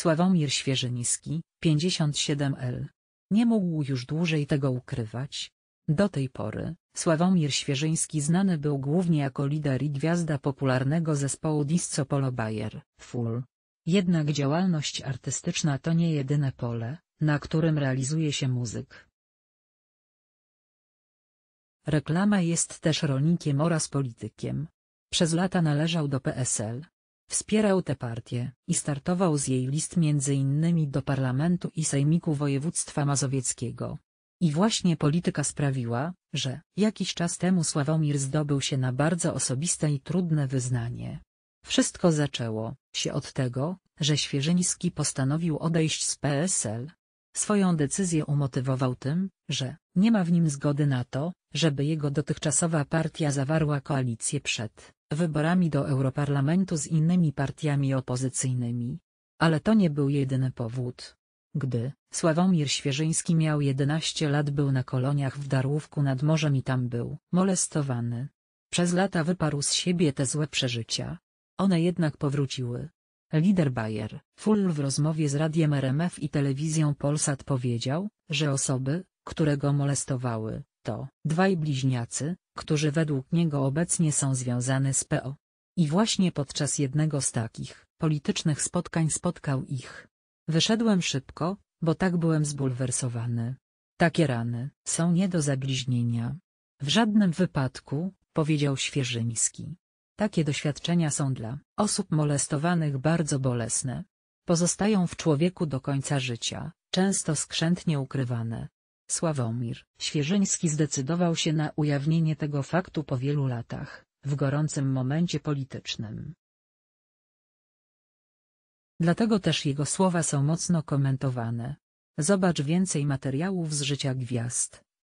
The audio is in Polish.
Sławomir Świeżyniski, 57L. Nie mógł już dłużej tego ukrywać. Do tej pory, Sławomir Świeżyński znany był głównie jako lider i gwiazda popularnego zespołu Disco Polo Bayer, Full. Jednak działalność artystyczna to nie jedyne pole, na którym realizuje się muzyk. Reklama jest też rolnikiem oraz politykiem. Przez lata należał do PSL, Wspierał tę partię i startował z jej list między innymi do parlamentu i sejmiku województwa mazowieckiego. I właśnie polityka sprawiła, że jakiś czas temu Sławomir zdobył się na bardzo osobiste i trudne wyznanie. Wszystko zaczęło się od tego, że Świeżyński postanowił odejść z PSL. Swoją decyzję umotywował tym, że nie ma w nim zgody na to, żeby jego dotychczasowa partia zawarła koalicję przed wyborami do Europarlamentu z innymi partiami opozycyjnymi. Ale to nie był jedyny powód. Gdy Sławomir Świeżyński miał 11 lat był na koloniach w Darłówku nad morzem i tam był molestowany. Przez lata wyparł z siebie te złe przeżycia. One jednak powróciły. Lider Bayer Full w rozmowie z radiem RMF i telewizją Polsat powiedział, że osoby, które go molestowały, to dwaj bliźniacy, którzy według niego obecnie są związane z PO. I właśnie podczas jednego z takich politycznych spotkań spotkał ich. Wyszedłem szybko, bo tak byłem zbulwersowany. Takie rany są nie do zabliźnienia. W żadnym wypadku, powiedział Świeżyński. Takie doświadczenia są dla osób molestowanych bardzo bolesne. Pozostają w człowieku do końca życia, często skrzętnie ukrywane, Sławomir Świeżyński zdecydował się na ujawnienie tego faktu po wielu latach, w gorącym momencie politycznym. Dlatego też jego słowa są mocno komentowane. Zobacz więcej materiałów z życia gwiazd.